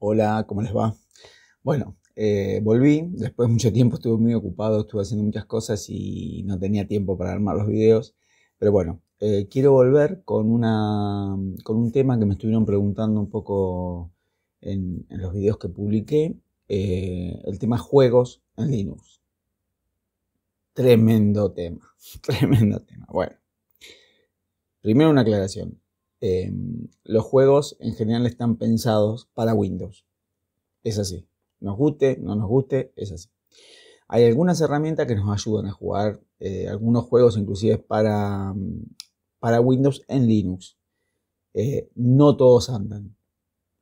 Hola, ¿cómo les va? Bueno, eh, volví, después de mucho tiempo estuve muy ocupado, estuve haciendo muchas cosas y no tenía tiempo para armar los videos, pero bueno, eh, quiero volver con, una, con un tema que me estuvieron preguntando un poco en, los videos que publiqué, eh, el tema juegos en Linux. Tremendo tema, tremendo tema. Bueno, primero una aclaración. Em, los juegos en general están pensados para Windows. Es así. Nos guste, no nos guste, es así. Hay algunas herramientas que nos ayudan a jugar eh, algunos juegos, inclusive para, mm, para Windows en Linux. Eh, no todos andan.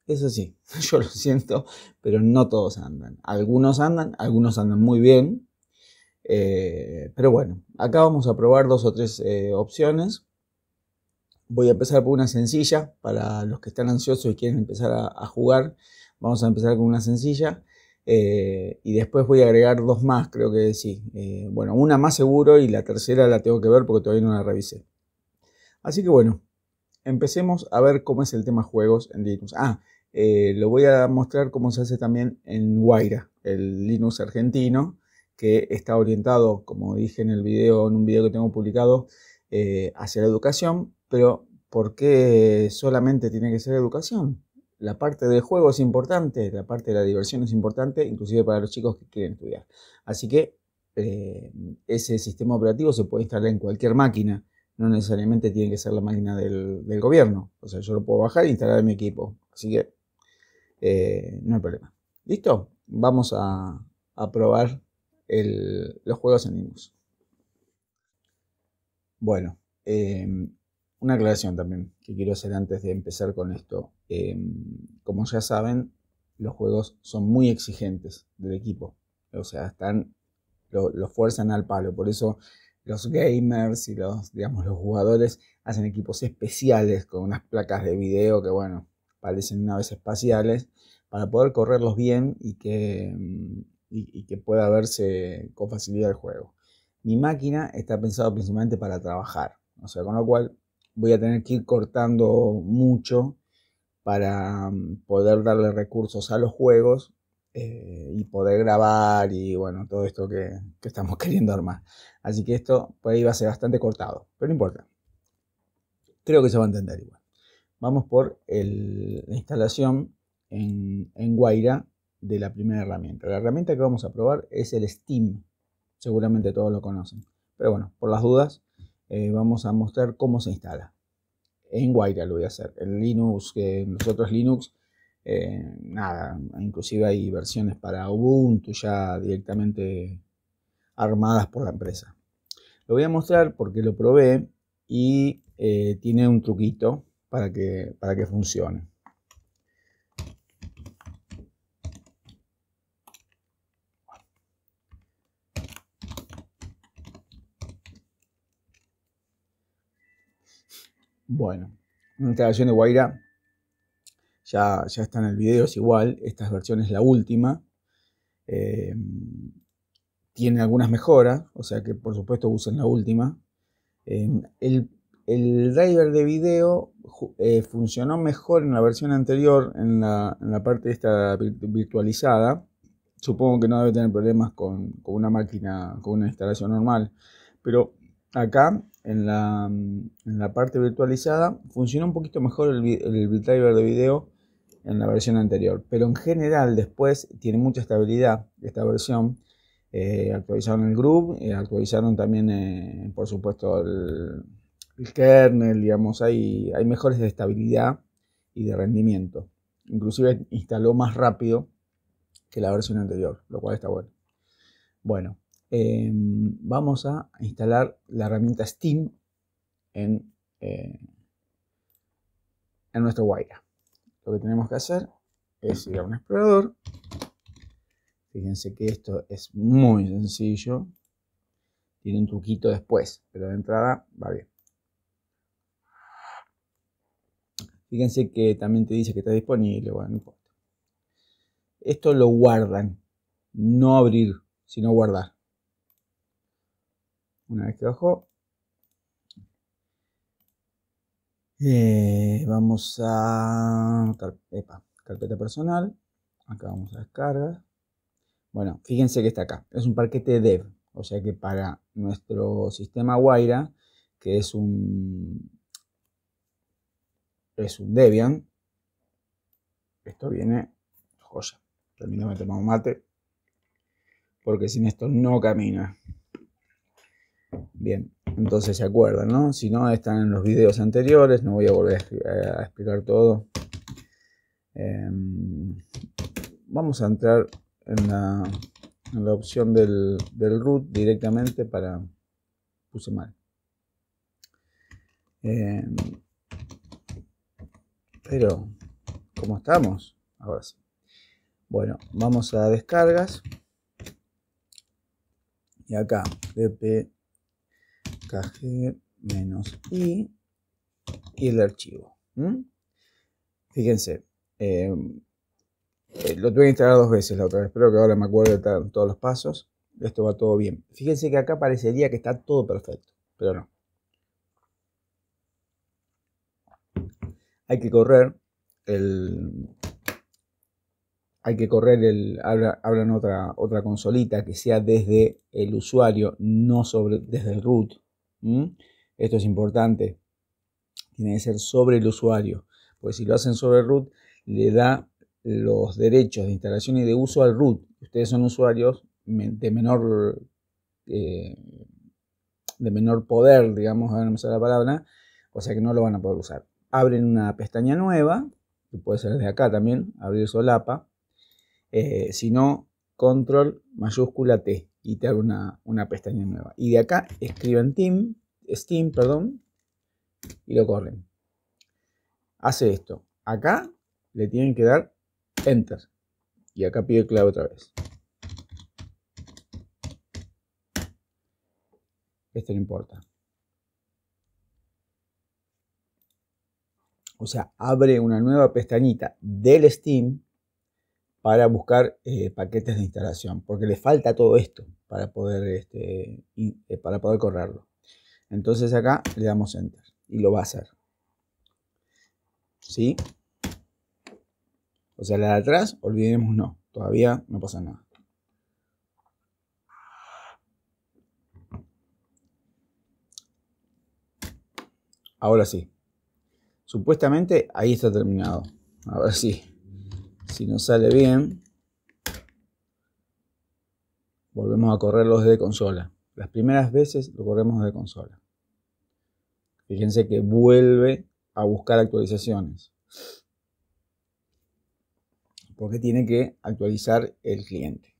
Es así, yo lo siento, pero no todos andan. Algunos andan, algunos andan muy bien. Eh, pero bueno, acá vamos a probar dos o tres opciones Voy a empezar por una sencilla, para los que están ansiosos y quieren empezar a, jugar, vamos a empezar con una sencilla. Eh, y después voy a agregar dos más, creo que sí. Eh, bueno, una más seguro y la tercera la tengo que ver porque todavía no la revisé. Así que bueno, empecemos a ver cómo es el tema juegos en Linux. Ah, eh, lo voy a mostrar cómo se hace también en Guaira, el Linux argentino, que está orientado, como dije en el video, en un video que tengo publicado, hacia la educación, pero, ¿por qué solamente tiene que ser educación? La parte del juego es importante, la parte de la diversión es importante, inclusive para los chicos que quieren estudiar. Así que eh, ese sistema operativo se puede instalar en cualquier máquina, no necesariamente tiene que ser la máquina del, gobierno. O sea, yo lo puedo bajar e instalar en mi equipo. Así que eh, no hay problema. ¿Listo? Vamos a, probar los juegos en Linux. Bueno, em, una aclaración también que quiero hacer antes de empezar con esto. Em, como ya saben, los juegos son muy exigentes del equipo. O sea, están, lo, fuerzan al palo. Por eso los gamers y los, digamos, los jugadores hacen equipos especiales con unas placas de video que, bueno, parecen una vez espaciales para poder correrlos bien y que, em, que pueda verse con facilidad el juego. Mi máquina está pensado principalmente para trabajar. O sea, con lo cual voy a tener que ir cortando mucho para mm, poder darle recursos a los juegos eh, y poder grabar y bueno, todo esto que, estamos queriendo armar. Así que esto por ahí va a ser bastante cortado, pero no importa. Creo que se va a entender igual. Vamos por la instalación en, en Guaira de la primera herramienta. La herramienta que vamos a probar es el Steam. Seguramente todos lo conocen. Pero bueno, por las dudas, eh, vamos a mostrar cómo se instala. En Guaira lo voy a hacer. En Linux, que nosotros Linux, eh, nada, inclusive hay versiones para Ubuntu ya directamente armadas por la empresa. Lo voy a mostrar porque lo probé y eh, tiene un truquito para para que funcione. Bueno, una instalación de Guaira ya, está en el video, es igual. Esta versión es la última. Em, tiene algunas mejoras, o sea que por supuesto usen la última. Em, el, driver de video eh, funcionó mejor en la versión anterior, en la, parte esta virtualizada. Supongo que no debe tener problemas con, con una máquina, con una instalación normal, pero acá mm, en la, parte virtualizada funcionó un poquito mejor el, el de video en la versión anterior, pero en general después tiene mucha estabilidad esta versión. Eh, actualizaron el group, eh, actualizaron también, eh, por supuesto, el, kernel, digamos, hay, hay mejores de estabilidad y de rendimiento. Inclusive instaló más rápido que la versión anterior, lo cual está bueno. Bueno, Em, vamos a instalar la herramienta Steam en, eh, en nuestro Wire. Lo que tenemos que hacer es ir a un explorador. Fíjense que esto es muy sencillo. Tiene un truquito después, pero de entrada va bien. Fíjense que también te dice que está disponible, bueno, Esto lo guardan, no abrir, sino guardar. Una vez que bajó, eh, vamos a carpeta personal. Acá vamos a descarga, Bueno, fíjense que está acá. Es un parquete dev. O sea que para nuestro sistema Guaira, que es un, es un Debian, esto viene joya. Terminamos de tomar mate. Porque sin esto no camina. Bien, entonces se acuerdan, ¿no? Si no, están en los videos anteriores, no voy a volver a, explicar todo. Em, vamos a entrar en la, opción del, root directamente para... puse mal. Em, pero, ¿cómo estamos? Ahora sí. Bueno, vamos a descargas. Y acá, dp kg menos i y el archivo. Fíjense, eh, eh, lo tuve que instalar dos veces la otra vez, espero que ahora me acuerde de todos los pasos. Esto va todo bien. Fíjense que acá parecería que está todo perfecto, pero no. Hay que correr el... Hay que correr el... Abran, otra, otra consolita que sea desde el usuario, no sobre, desde el root ¿Mm? Esto es importante. Tiene que ser sobre el usuario, porque si lo hacen sobre root, le da los derechos de instalación y de uso al root. Ustedes son usuarios de menor, eh, de menor poder, digamos, a la palabra, o sea que no lo van a poder usar. Abren una pestaña nueva, que puede ser desde acá también, abrir solapa, eh, si no, control mayúscula T y te abre una, pestaña nueva. Y de acá escriben Team, Steam perdón, y lo corren. Hace esto. Acá le tienen que dar Enter. Y acá pide clave otra vez. Esto no importa. O sea, abre una nueva pestañita del Steam para buscar eh, paquetes de instalación, porque le falta todo esto para poder, este, eh, para poder correrlo. Entonces acá le damos Enter y lo va a hacer. ¿Sí? O sea, la de atrás, olvidemos no, todavía no pasa nada. Ahora sí. Supuestamente ahí está terminado. A ver si. Si no sale bien, volvemos a correrlo desde consola. Las primeras veces lo corremos desde consola. Fíjense que vuelve a buscar actualizaciones. Porque tiene que actualizar el cliente.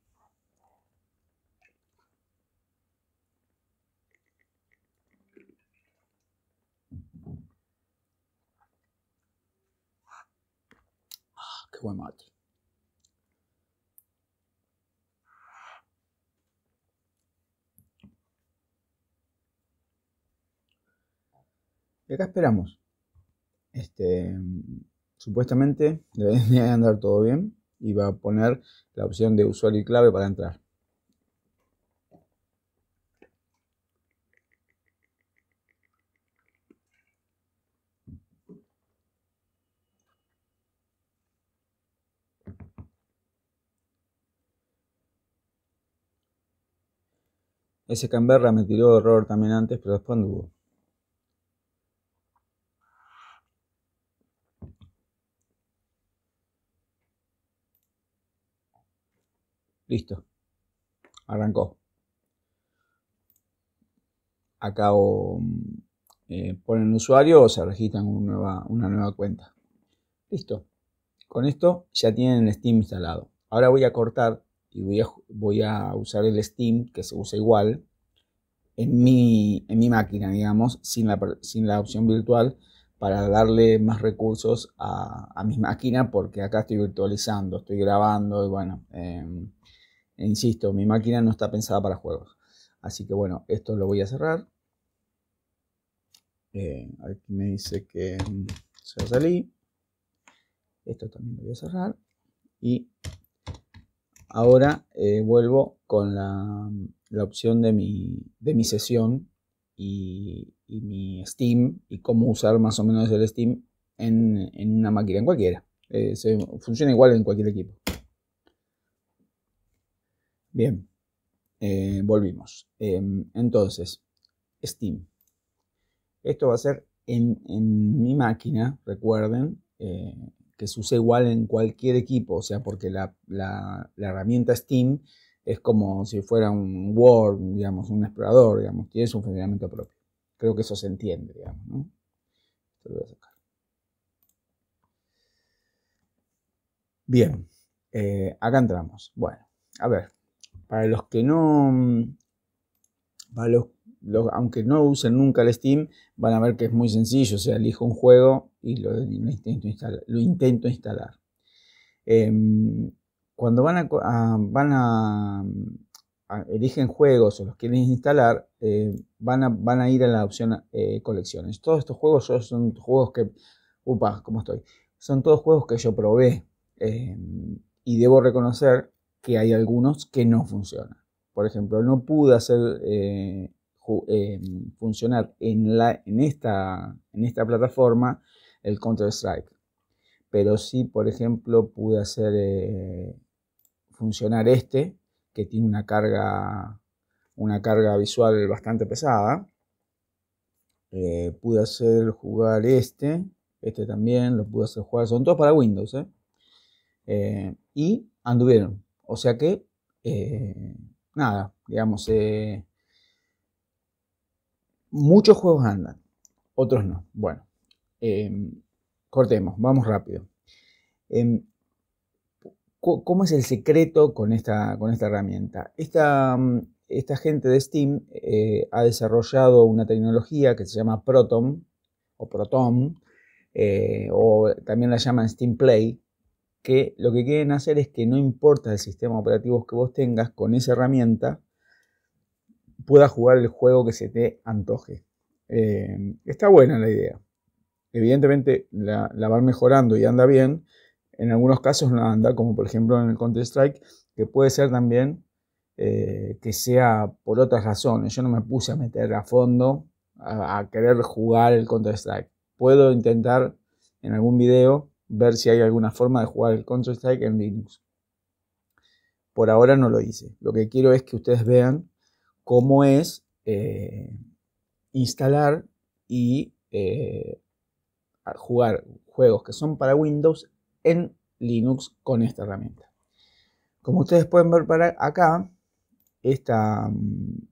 Y acá esperamos. Este, mm, supuestamente debería andar todo bien y va a poner la opción de usuario y clave para entrar. Ese Canberra me tiró de error también antes, pero después anduvo. Listo. Arrancó. Acá o, eh, ponen usuario o se registran una nueva, una nueva cuenta. Listo. Con esto ya tienen Steam instalado. Ahora voy a cortar y voy a, voy a usar el Steam, que se usa igual, en mi, máquina, digamos, sin la, sin la opción virtual, para darle más recursos a, mi máquina, porque acá estoy virtualizando, estoy grabando y bueno, em, e insisto, mi máquina no está pensada para juegos. Así que bueno, esto lo voy a cerrar. Eh, aquí me dice que mm, se salí. Esto también lo voy a cerrar. Y Ahora eh, vuelvo con la, opción de mi, de mi sesión y, mi Steam y cómo usar más o menos el Steam en, una máquina, en cualquiera. Eh, funciona igual en cualquier equipo. Bien, eh, volvimos. Em, entonces, Steam. Esto va a ser en, mi máquina, recuerden, que se usa igual en cualquier equipo, o sea, porque la, herramienta Steam es como si fuera un Word, digamos, un explorador, digamos, tiene su funcionamiento propio. Creo que eso se entiende, digamos, ¿no? Esto lo voy a sacar. Bien, eh, acá entramos. Bueno, a ver, para los que no, mm, para los aunque no usen nunca el Steam, van a ver que es muy sencillo. O sea, elijo un juego y lo, intento, instalar. Em, cuando van a, eligen juegos o los quieren instalar, eh, van, a, van a ir a la opción eh, colecciones. Todos estos juegos son, juegos que, upa, ¿cómo estoy? Son todos juegos que yo probé em, y debo reconocer que hay algunos que no funcionan. Por ejemplo, no pude hacer eh, eh, funcionar en, la, en, esta, en esta plataforma el Counter-Strike. Pero sí, por ejemplo, pude hacer eh, funcionar este, que tiene una carga, una carga visual bastante pesada. Eh, pude hacer jugar este, este también lo pude hacer jugar, son todos para Windows. y anduvieron. O sea que, nada, digamos, Muchos juegos andan, otros no. Bueno, em, cortemos, vamos rápido. Em, ¿Cómo es el secreto con esta, con esta herramienta? Esta, mm, esta gente de Steam eh, ha desarrollado una tecnología que se llama Proton o Proton, eh, o también la llaman Steam Play, que lo que quieren hacer es que no importa el sistema operativo que vos tengas, con esa herramienta Pueda jugar el juego que se te antoje. Eh, está buena la idea. Evidentemente la, van mejorando y anda bien. En algunos casos no anda, como por ejemplo en el Counter-Strike, que puede ser también eh, que sea por otras razones. Yo no me puse a meter a fondo a querer jugar el Counter-Strike. Puedo intentar en algún video ver si hay alguna forma de jugar el Counter-Strike en Linux. Por ahora no lo hice. Lo que quiero es que ustedes vean cómo es eh, instalar y eh, jugar juegos que son para Windows en Linux con esta herramienta. Como ustedes pueden ver para acá, esta, mm,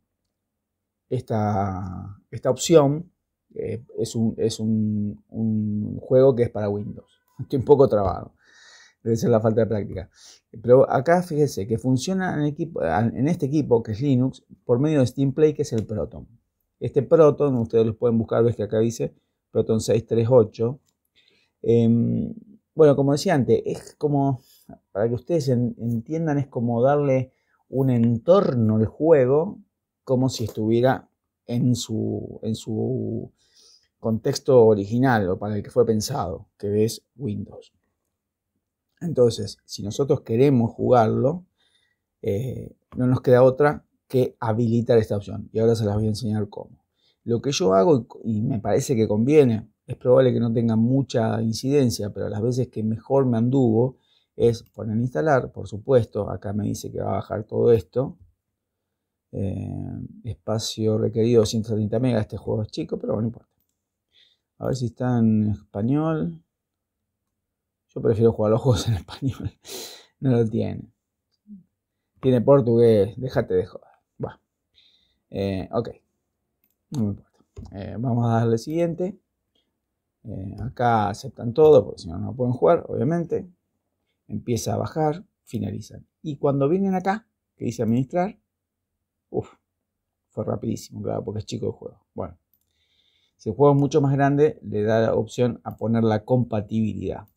esta, opción eh, es, un, un juego que es para Windows. Estoy un poco trabado debe ser la falta de práctica. Pero acá fíjese que funciona en, este equipo que es Linux por medio de Steam Play que es el Proton. Este Proton, ustedes lo pueden buscar, ves que acá dice Proton 638. Em, bueno, como decía antes, es como, para que ustedes entiendan, es como darle un entorno al juego como si estuviera en su, en su contexto original o para el que fue pensado, que es Windows. Entonces, si nosotros queremos jugarlo, eh, no nos queda otra que habilitar esta opción. Y ahora se las voy a enseñar cómo. Lo que yo hago, y, me parece que conviene, es probable que no tenga mucha incidencia, pero las veces que mejor me anduvo es poner instalar, por supuesto, acá me dice que va a bajar todo esto. Eh, espacio requerido 130 megas, este juego es chico, pero no importa. A ver si está en español. Yo prefiero jugar los juegos en español. No lo tiene. Tiene portugués. Déjate de joder. Va. Eh, ok. No me importa. Eh, vamos a darle siguiente. Eh, acá aceptan todo, porque si no, no pueden jugar, obviamente. Empieza a bajar, finalizan. Y cuando vienen acá, que dice administrar, uff, fue rapidísimo, claro, porque es chico el juego. Bueno, si el juego es mucho más grande, le da la opción a poner la compatibilidad.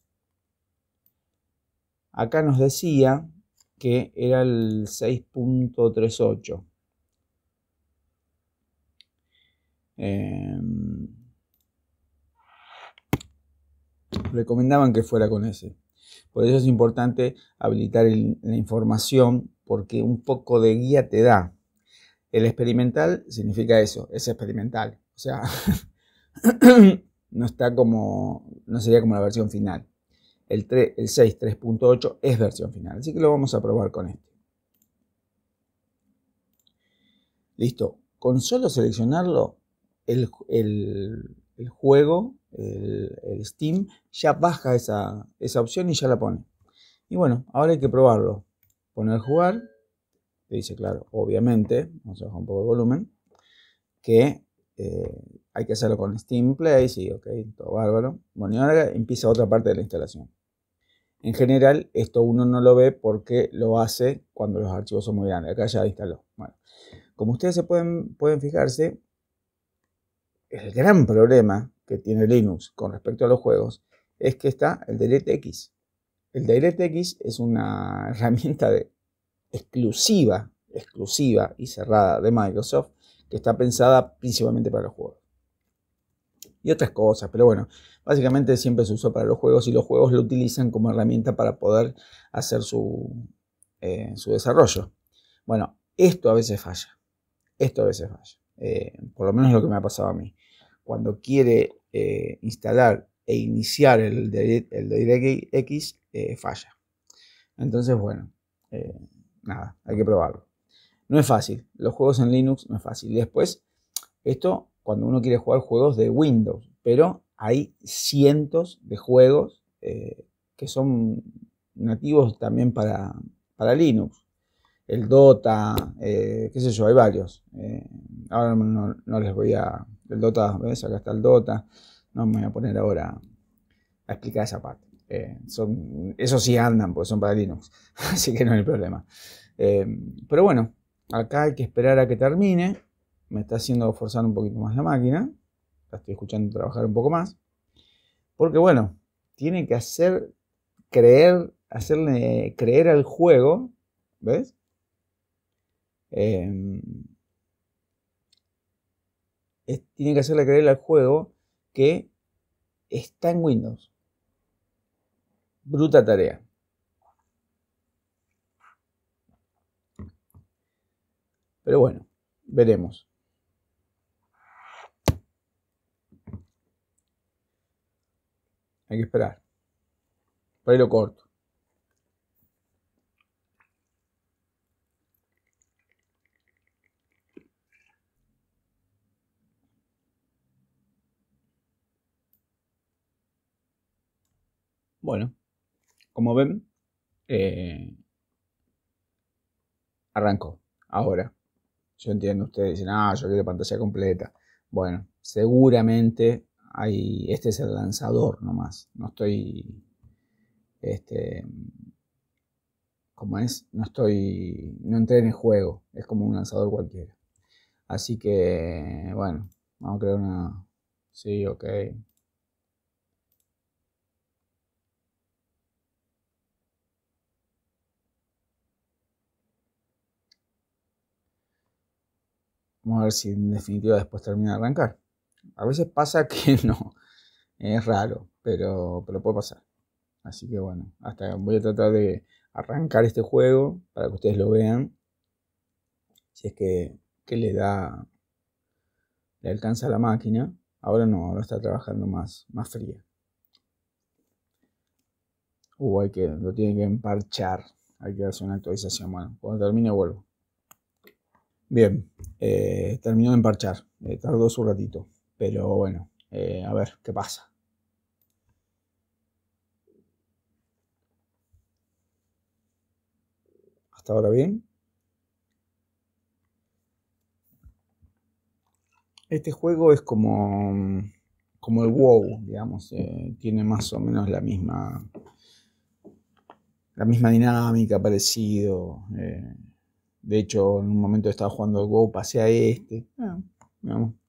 Acá nos decía que era el 6.38. Em, recomendaban que fuera con ese. Por eso es importante habilitar la información porque un poco de guía te da. El experimental significa eso, es experimental. O sea, no está como, no sería como la versión final el, 6.3.8 es versión final. Así que lo vamos a probar con este. Listo. Con solo seleccionarlo, el, juego, el, Steam, ya baja esa, opción y ya la pone. Y bueno, ahora hay que probarlo. Poner jugar. Te dice, claro, obviamente, vamos a bajar un poco el volumen, que eh, hay que hacerlo con Steam Play, sí, ok, todo bárbaro. Bueno, y ahora empieza otra parte de la instalación. En general, esto uno no lo ve porque lo hace cuando los archivos son muy grandes. Acá ya instaló. Bueno, como ustedes se pueden, pueden fijarse, el gran problema que tiene Linux con respecto a los juegos es que está el DirectX. El DirectX es una herramienta de, exclusiva, exclusiva y cerrada de Microsoft que está pensada principalmente para los juegos. Y otras cosas, pero bueno, Básicamente siempre se usó para los juegos y los juegos lo utilizan como herramienta para poder hacer su, eh, desarrollo. Bueno, esto a veces falla. Esto a veces falla. Eh, por lo menos es lo que me ha pasado a mí. Cuando quiere eh, instalar e iniciar el, el DirectX, falla. Entonces, bueno, nada, hay que probarlo. No es fácil. Los juegos en Linux no es fácil. Después, esto cuando uno quiere jugar juegos de Windows, pero hay cientos de juegos eh, que son nativos también para, para Linux. El Dota, eh, qué sé yo, hay varios. Eh, ahora no, les voy a... El Dota, ¿ves? Acá está el Dota. No me voy a poner ahora a explicar esa parte. son, eso sí andan, porque son para Linux. Así que no hay problema. pero bueno, acá hay que esperar a que termine. Me está haciendo forzar un poquito más la máquina la estoy escuchando trabajar un poco más, porque bueno, tiene que hacer creer, hacerle creer al juego, ¿ves? Em, tiene que hacerle creer al juego que está en Windows. Bruta tarea. Pero bueno, veremos. Hay que esperar. Pero lo corto. Bueno, como ven, eh, arrancó. Ahora, yo entiendo, ustedes dicen, ah, yo quiero pantalla completa. Bueno, seguramente este es el lanzador nomás, no estoy, este, como es, no estoy, no entré en el juego, es como un lanzador cualquiera. Así que, bueno, vamos a crear una, sí, ok. Vamos a ver si en definitiva después termina de arrancar. A veces pasa que no. Es raro, pero, pero puede pasar. Así que bueno, hasta voy a tratar de arrancar este juego para que ustedes lo vean. Si es que, le da. Le alcanza la máquina. Ahora no, ahora está trabajando más, más fría. Uh, hay que, lo tiene que emparchar. Hay que hacer una actualización. Bueno, cuando termine vuelvo. Bien, eh, terminó de emparchar. Eh, tardó su ratito. Pero bueno, eh, a ver qué pasa. Hasta ahora bien. Este juego es como, como el WoW, digamos. Eh, tiene más o menos la misma, la misma dinámica, parecido. Eh. de hecho, en un momento estaba jugando el WoW, pasé a este. Ah,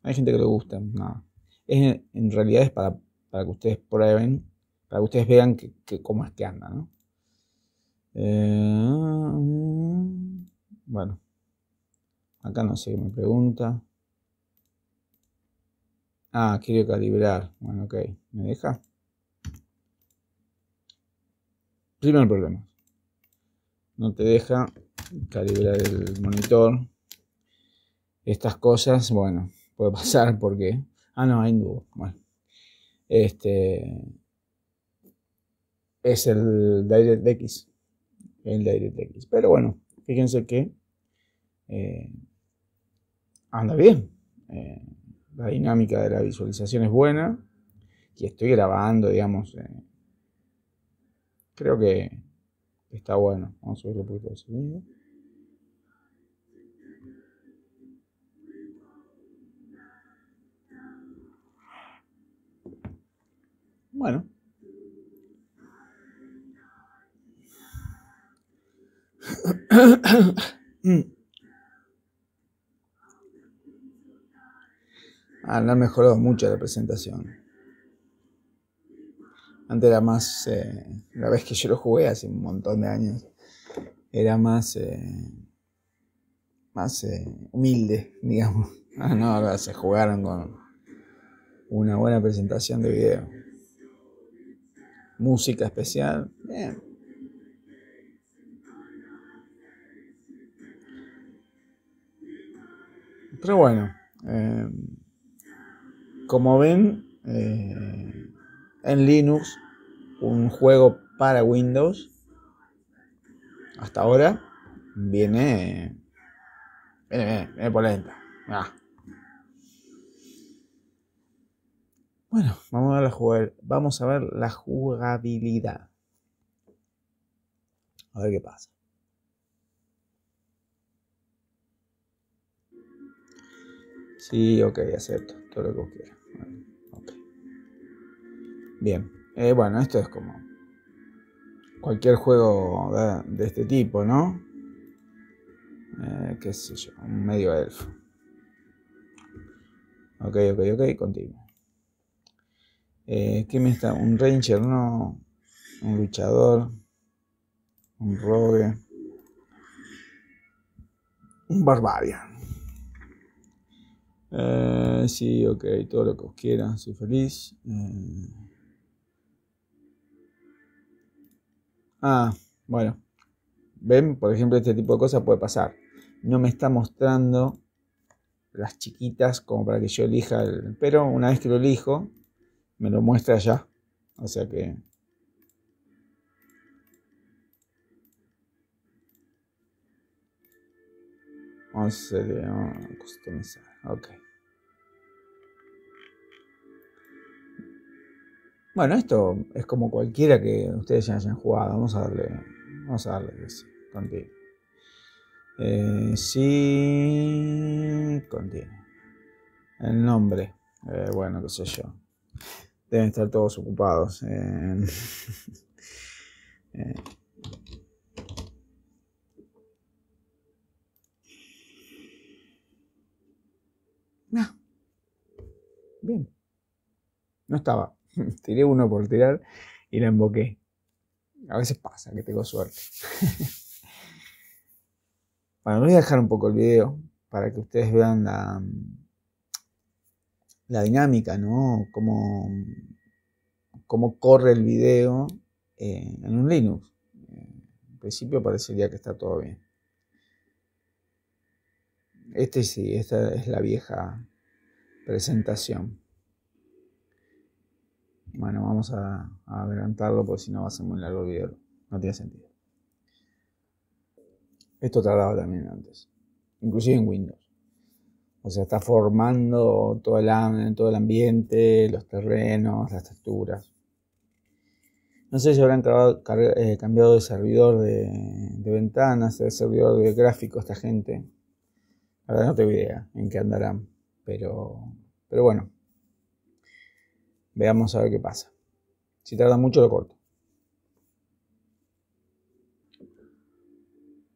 hay gente que le gusta, nada. Es, en realidad es para, para, que ustedes prueben, para que ustedes vean que, cómo es que anda, ¿no? Eh, bueno, acá no sé, me pregunta. Ah, quiero calibrar. Bueno, ok, ¿me deja? Primer problema. No te deja calibrar el monitor estas cosas, bueno, puede pasar porque... Ah, no, hay dúo. Bueno. Este... Es el DirectX. El DirectX. Pero bueno, fíjense que... Eh, anda bien. Eh, la dinámica de la visualización es buena. Y estoy grabando, digamos. Eh, creo que está bueno. Vamos a subirle un poquito de sonido. Bueno. Ah, no ha mejorado mucho la presentación. Antes era más. Eh, la vez que yo lo jugué hace un montón de años, era más. Eh, más eh, humilde, digamos. Ah, no, ahora se jugaron con una buena presentación de video música especial. Pero bueno, em, como ven, eh, en Linux, un juego para Windows, hasta ahora, viene, viene, eh, viene polenta. Ah. Bueno, vamos a, jugar, vamos a ver la jugabilidad. A ver qué pasa. Sí, ok, acepto. Todo lo que quiera. Bien. Eh, bueno, esto es como cualquier juego de, este tipo, ¿no? Eh, qué sé yo, un medio elfo. Ok, ok, ok, continúo. Eh, ¿Qué me está? Un ranger, no. Un luchador. Un rogue. Un barbarian. Eh, sí, ok, todo lo que os quiera, soy feliz. Eh. Ah, bueno. ¿Ven? Por ejemplo, este tipo de cosas puede pasar. No me está mostrando las chiquitas como para que yo elija el... Pero una vez que lo elijo, me lo muestra allá, O sea que... Vamos a customizar. Ok. Bueno, esto es como cualquiera que ustedes ya hayan jugado. Vamos a darle. Vamos a darle que eh, sí. Contiene. sí. El nombre. Eh, bueno, qué sé yo deben estar todos ocupados. Eh. Eh. No. Bien. No estaba. Tiré uno por tirar y la emboqué. A veces pasa que tengo suerte. bueno, voy a dejar un poco el video para que ustedes vean la, la dinámica, ¿no? Cómo, corre el video eh, en un Linux. En principio parecería que está todo bien. Este sí, esta es la vieja presentación. Bueno, vamos a, a adelantarlo porque si no va a ser muy largo el video. No tiene sentido. Esto tardaba también antes. Inclusive en Windows. O sea, está formando todo el, ambiente, los terrenos, las texturas. No sé si habrán eh, cambiado de servidor de, ventanas, de servidor de gráfico esta gente. La verdad no tengo idea en qué andarán. Pero, pero bueno. Veamos a ver qué pasa. Si tarda mucho lo corto.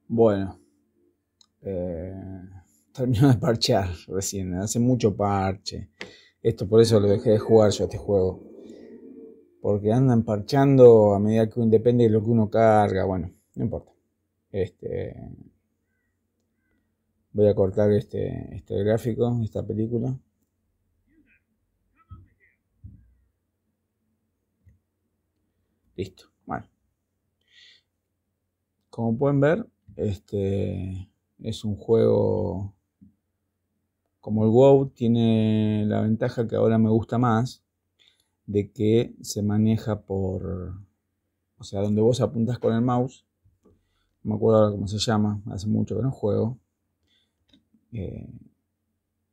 Bueno. Eh, termino de parchear recién, ¿eh? hace mucho parche. Esto por eso lo dejé de jugar yo a este juego. Porque andan parchando a medida que depende de lo que uno carga. Bueno, no importa. Este. Voy a cortar este, este gráfico, esta película. Listo. Bueno. Como pueden ver, este es un juego como el WoW tiene la ventaja que ahora me gusta más, de que se maneja por, o sea, donde vos apuntas con el mouse, no me acuerdo ahora cómo se llama, hace mucho que no juego, apunto eh,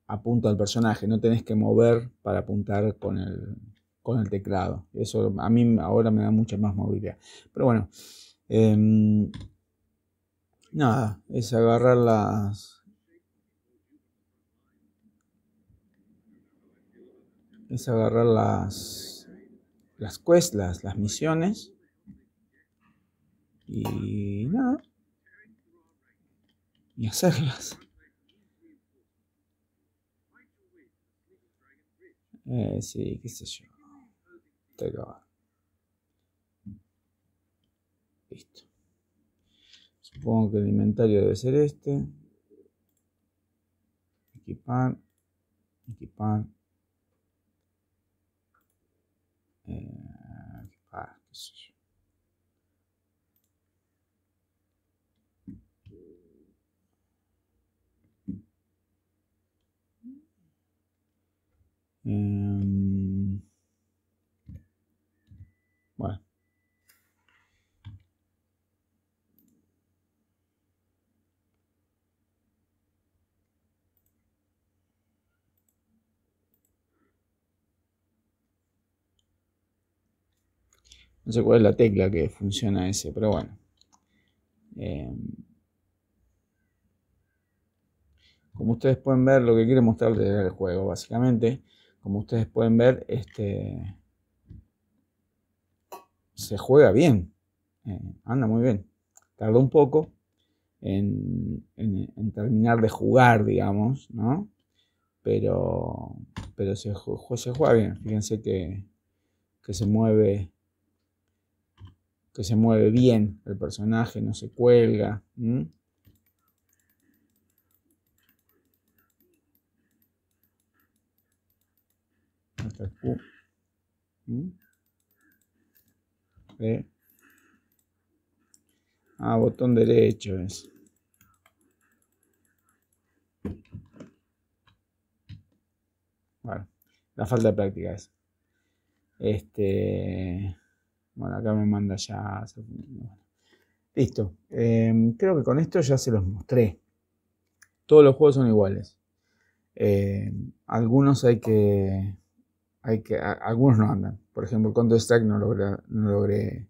apunta al personaje, no tenés que mover para apuntar con el, con el teclado. Eso a mí ahora me da mucha más movilidad. Pero bueno, em, nada, es agarrar las, Es agarrar las, las cuestas, las misiones. Y nada. Y hacerlas. Eh, sí, qué sé yo. Te Listo. Supongo que el inventario debe ser este. Equipar. Equipar. É, parques. Um, No sé cuál es la tecla que funciona ese, pero bueno. Em, como ustedes pueden ver, lo que quiero mostrarles es el juego, básicamente. Como ustedes pueden ver, este se juega bien. Eh, anda muy bien. Tardó un poco en, terminar de jugar, digamos, ¿no? Pero, pero se, se juega bien. Fíjense que, que se mueve que se mueve bien el personaje, no se cuelga. ¿Mm? botón derecho es. Bueno, la falta de práctica es. Este. Bueno, acá me manda ya. Listo. Em, creo que con esto ya se los mostré. Todos los juegos son iguales. Em, algunos hay que. Hay que algunos no andan. Por ejemplo, con stack no logré, no logré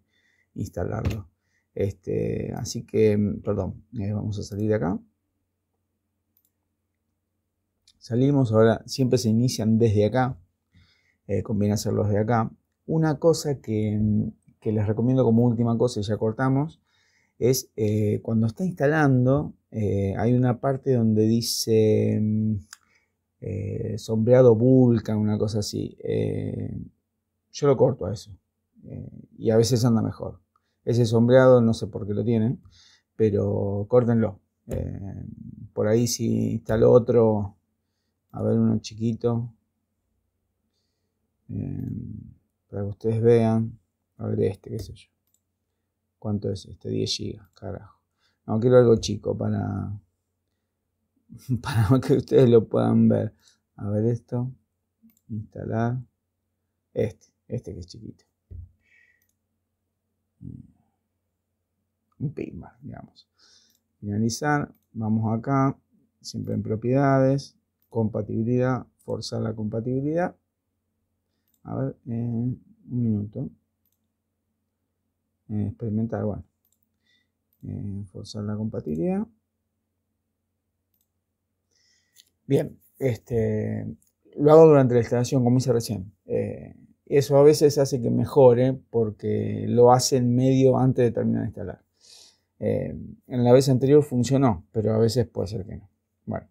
instalarlo. Este, así que, em, perdón, eh, vamos a salir de acá. Salimos, ahora siempre se inician desde acá. Eh, conviene hacerlos de acá. Una cosa que que les recomiendo como última cosa y ya cortamos, es eh, cuando está instalando, eh, hay una parte donde dice mm, eh, sombreado vulcan, una cosa así. yo lo corto a eso. y a veces anda mejor. Ese sombreado no sé por qué lo tienen, pero córtenlo. por ahí si instaló otro, a ver uno chiquito, para que ustedes vean. A ver este, qué sé yo. ¿Cuánto es este? 10 GB, carajo. No, quiero algo chico para, para que ustedes lo puedan ver. A ver esto. Instalar. Este, este que es chiquito. Mm. Un pigma, digamos. Finalizar. Vamos acá. Siempre en propiedades. Compatibilidad. Forzar la compatibilidad. A ver, eh, un minuto experimentar, bueno, eh, forzar la compatibilidad. Bien, este, lo hago durante la instalación, como hice recién. Eh, eso a veces hace que mejore porque lo hace en medio antes de terminar de instalar. Eh, en la vez anterior funcionó, pero a veces puede ser que no. Bueno,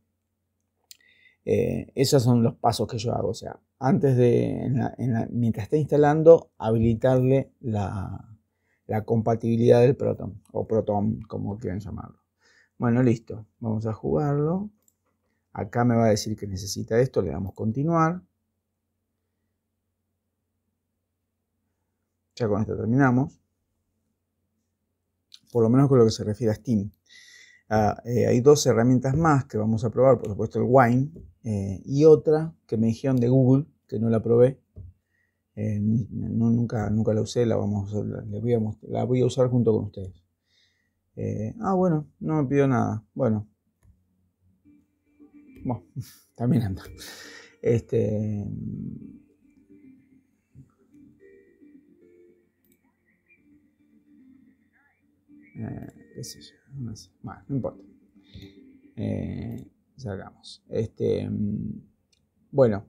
esos son los pasos que yo hago. O sea, antes de, mientras esté instalando, habilitarle la, la compatibilidad del Proton, o Proton, como quieran llamarlo. Bueno, listo, vamos a jugarlo. Acá me va a decir que necesita esto, le damos continuar. Ya con esto terminamos. Por lo menos con lo que se refiere a Steam. Ah, eh, hay dos herramientas más que vamos a probar, por supuesto el Wine eh, y otra que me dijeron de Google, que no la probé, eh, nunca, nunca la usé, la, vamos, voy a, usar junto con ustedes. Eh, ah, bueno, no me pidió nada. Bueno. Bueno, también anda. Este. Eh, no Bueno, no importa. Eh, salgamos. Este. Mm, bueno.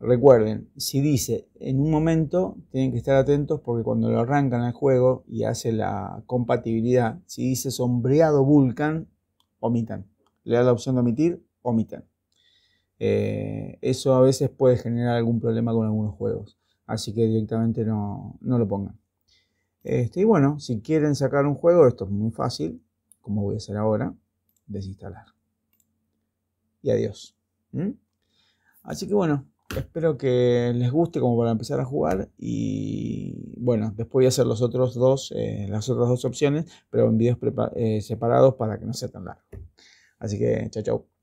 Recuerden, si dice en un momento, tienen que estar atentos porque cuando lo arrancan al juego y hace la compatibilidad, si dice sombreado Vulcan, omitan. Le da la opción de omitir, omitan. Eh, eso a veces puede generar algún problema con algunos juegos, así que directamente no, lo pongan. Este, y bueno, si quieren sacar un juego, esto es muy fácil, como voy a hacer ahora, desinstalar. Y adiós. Así que bueno, espero que les guste como para empezar a jugar y bueno, después voy a hacer los otros dos, eh, las otras dos opciones, pero en videos eh, separados para que no sea tan largo. Así que, chao, chao.